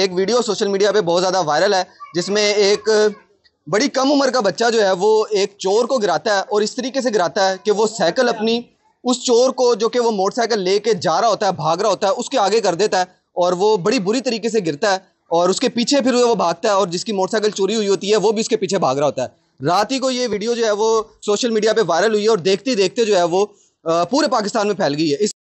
एक video social media पे बहुत ज़्यादा वायरल है जिसमें एक बड़ी कम उम्र का बच्चा जो है वो एक चोर को गिराता है और इस तरीके से गिराता है कि वो साइकिल अपनी उस चोर को जो कि वो मोटरसाइकिल लेके जा रहा होता है भाग रहा होता है उसके आगे कर देता है और वो बड़ी बुरी तरीके से गिरता है और उसके पीछे फिर वो भागता है और जिसकी मोटरसाइकिल चोरी हुई होती है वो भी उसके पीछे भाग रहा होता है रात ही को ये वीडियो जो है वो सोशल मीडिया पर वायरल हुई है और देखते देखते जो है वो पूरे पाकिस्तान में फैल गई है